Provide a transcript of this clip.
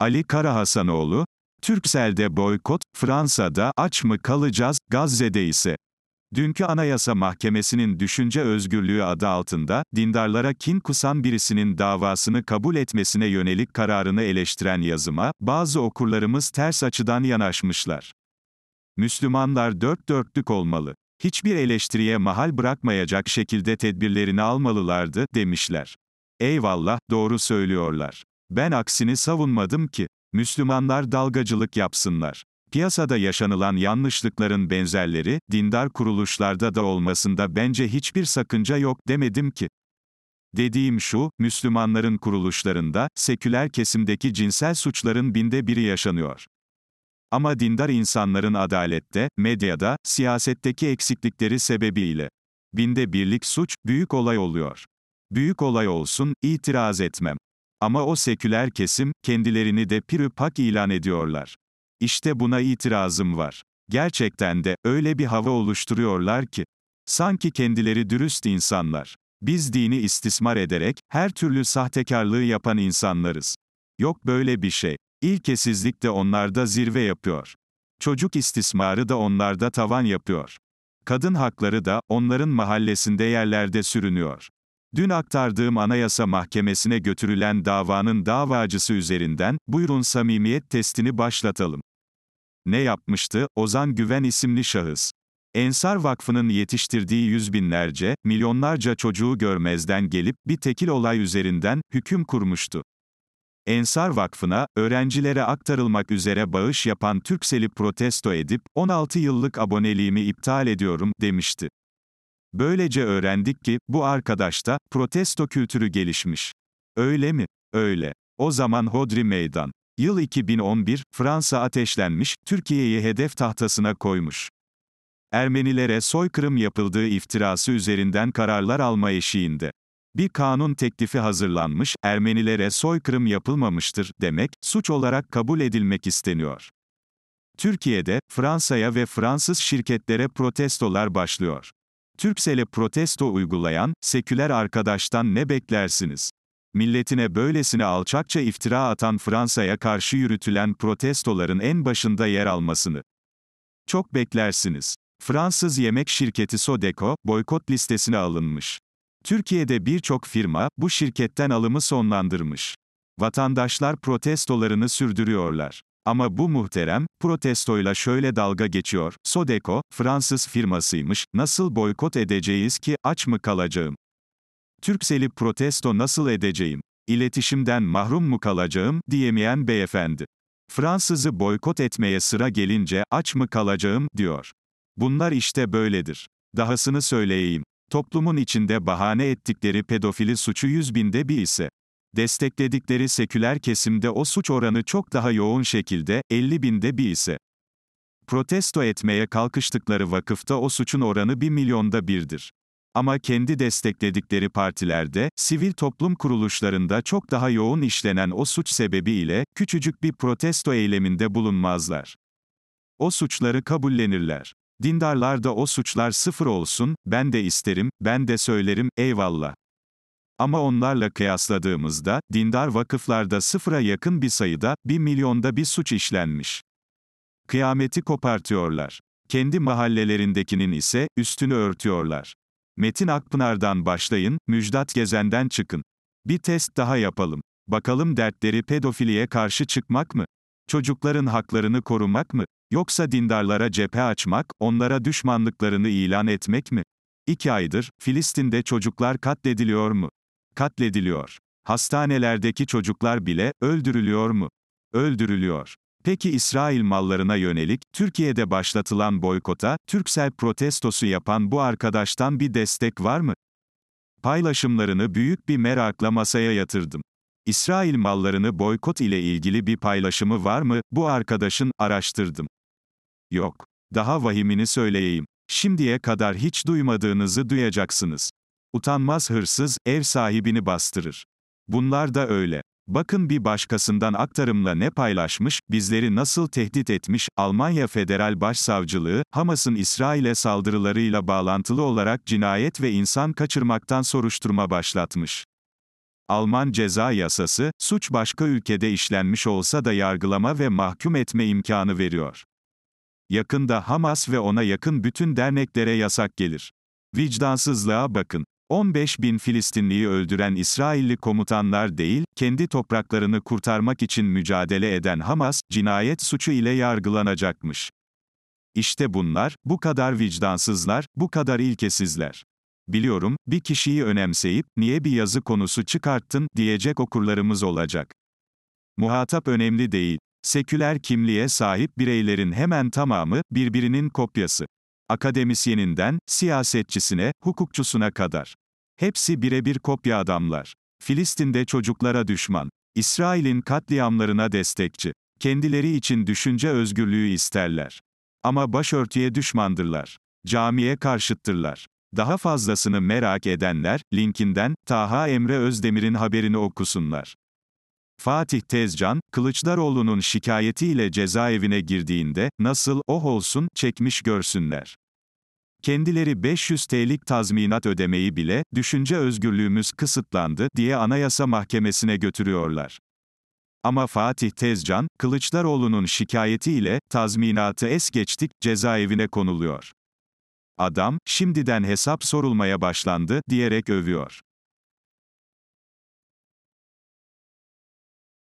Ali Karahasanoğlu, Türksel'de boykot, Fransa'da aç mı kalacağız, Gazze'de ise. Dünkü Anayasa Mahkemesi'nin düşünce özgürlüğü adı altında, dindarlara kin kusan birisinin davasını kabul etmesine yönelik kararını eleştiren yazıma, bazı okurlarımız ters açıdan yanaşmışlar. Müslümanlar dört dörtlük olmalı. Hiçbir eleştiriye mahal bırakmayacak şekilde tedbirlerini almalılardı, demişler. Eyvallah, doğru söylüyorlar. Ben aksini savunmadım ki. Müslümanlar dalgacılık yapsınlar. Piyasada yaşanılan yanlışlıkların benzerleri, dindar kuruluşlarda da olmasında bence hiçbir sakınca yok demedim ki. Dediğim şu, Müslümanların kuruluşlarında, seküler kesimdeki cinsel suçların binde biri yaşanıyor. Ama dindar insanların adalette, medyada, siyasetteki eksiklikleri sebebiyle. Binde birlik suç, büyük olay oluyor. Büyük olay olsun, itiraz etmem. Ama o seküler kesim, kendilerini de pirü pak ilan ediyorlar. İşte buna itirazım var. Gerçekten de, öyle bir hava oluşturuyorlar ki, sanki kendileri dürüst insanlar. Biz dini istismar ederek, her türlü sahtekarlığı yapan insanlarız. Yok böyle bir şey. İlkesizlik de onlarda zirve yapıyor. Çocuk istismarı da onlarda tavan yapıyor. Kadın hakları da, onların mahallesinde yerlerde sürünüyor. Dün aktardığım Anayasa Mahkemesi'ne götürülen davanın davacısı üzerinden, buyurun samimiyet testini başlatalım. Ne yapmıştı? Ozan Güven isimli şahıs. Ensar Vakfı'nın yetiştirdiği yüz binlerce, milyonlarca çocuğu görmezden gelip, bir tekil olay üzerinden, hüküm kurmuştu. Ensar Vakfı'na, öğrencilere aktarılmak üzere bağış yapan Türksel'i protesto edip, 16 yıllık aboneliğimi iptal ediyorum, demişti. Böylece öğrendik ki, bu arkadaşta, protesto kültürü gelişmiş. Öyle mi? Öyle. O zaman Hodri Meydan. Yıl 2011, Fransa ateşlenmiş, Türkiye'yi hedef tahtasına koymuş. Ermenilere soykırım yapıldığı iftirası üzerinden kararlar alma eşiğinde. Bir kanun teklifi hazırlanmış, Ermenilere soykırım yapılmamıştır demek, suç olarak kabul edilmek isteniyor. Türkiye'de, Fransa'ya ve Fransız şirketlere protestolar başlıyor. Türksel'e protesto uygulayan, seküler arkadaştan ne beklersiniz? Milletine böylesine alçakça iftira atan Fransa'ya karşı yürütülen protestoların en başında yer almasını. Çok beklersiniz. Fransız yemek şirketi Sodeco, boykot listesine alınmış. Türkiye'de birçok firma, bu şirketten alımı sonlandırmış. Vatandaşlar protestolarını sürdürüyorlar. Ama bu muhterem, protestoyla şöyle dalga geçiyor, Sodeco, Fransız firmasıymış, nasıl boykot edeceğiz ki, aç mı kalacağım? Türksel'i protesto nasıl edeceğim? İletişimden mahrum mu kalacağım, diyemeyen beyefendi. Fransız'ı boykot etmeye sıra gelince, aç mı kalacağım, diyor. Bunlar işte böyledir. Dahasını söyleyeyim. Toplumun içinde bahane ettikleri pedofili suçu yüz binde bir ise, destekledikleri seküler kesimde o suç oranı çok daha yoğun şekilde, 50 binde bir ise. Protesto etmeye kalkıştıkları vakıfta o suçun oranı 1 milyonda birdir. Ama kendi destekledikleri partilerde, sivil toplum kuruluşlarında çok daha yoğun işlenen o suç sebebiyle, küçücük bir protesto eyleminde bulunmazlar. O suçları kabullenirler. Dindarlarda o suçlar sıfır olsun, ben de isterim, ben de söylerim, eyvallah. Ama onlarla kıyasladığımızda, dindar vakıflarda sıfıra yakın bir sayıda, bir milyonda bir suç işlenmiş. Kıyameti kopartıyorlar. Kendi mahallelerindekinin ise, üstünü örtüyorlar. Metin Akpınar'dan başlayın, Müjdat Gezen'den çıkın. Bir test daha yapalım. Bakalım dertleri pedofiliye karşı çıkmak mı? Çocukların haklarını korumak mı? Yoksa dindarlara cephe açmak, onlara düşmanlıklarını ilan etmek mi? İki aydır, Filistin'de çocuklar katlediliyor mu? katlediliyor. Hastanelerdeki çocuklar bile öldürülüyor mu? Öldürülüyor. Peki İsrail mallarına yönelik Türkiye'de başlatılan boykota Türksel protestosu yapan bu arkadaştan bir destek var mı? Paylaşımlarını büyük bir merakla masaya yatırdım. İsrail mallarını boykot ile ilgili bir paylaşımı var mı? Bu arkadaşın araştırdım. Yok. Daha vahimini söyleyeyim. Şimdiye kadar hiç duymadığınızı duyacaksınız. Utanmaz hırsız, ev sahibini bastırır. Bunlar da öyle. Bakın bir başkasından aktarımla ne paylaşmış, bizleri nasıl tehdit etmiş, Almanya Federal Başsavcılığı, Hamas'ın İsrail'e saldırılarıyla bağlantılı olarak cinayet ve insan kaçırmaktan soruşturma başlatmış. Alman ceza yasası, suç başka ülkede işlenmiş olsa da yargılama ve mahkum etme imkanı veriyor. Yakında Hamas ve ona yakın bütün derneklere yasak gelir. Vicdansızlığa bakın. 15 bin Filistinliyi öldüren İsrailli komutanlar değil, kendi topraklarını kurtarmak için mücadele eden Hamas, cinayet suçu ile yargılanacakmış. İşte bunlar, bu kadar vicdansızlar, bu kadar ilkesizler. Biliyorum, bir kişiyi önemseyip, niye bir yazı konusu çıkarttın, diyecek okurlarımız olacak. Muhatap önemli değil. Seküler kimliğe sahip bireylerin hemen tamamı, birbirinin kopyası. Akademisyeninden, siyasetçisine, hukukçusuna kadar. Hepsi birebir kopya adamlar. Filistin'de çocuklara düşman. İsrail'in katliamlarına destekçi. Kendileri için düşünce özgürlüğü isterler. Ama başörtüye düşmandırlar. Camiye karşıttırlar. Daha fazlasını merak edenler, linkinden, Taha Emre Özdemir'in haberini okusunlar. Fatih Tezcan, Kılıçdaroğlu'nun şikayetiyle cezaevine girdiğinde, nasıl, oh olsun, çekmiş görsünler. Kendileri 500 TL'lik tazminat ödemeyi bile, düşünce özgürlüğümüz kısıtlandı, diye Anayasa Mahkemesi'ne götürüyorlar. Ama Fatih Tezcan, Kılıçdaroğlu'nun şikayetiyle, tazminatı es geçtik, cezaevine konuluyor. Adam, şimdiden hesap sorulmaya başlandı, diyerek övüyor.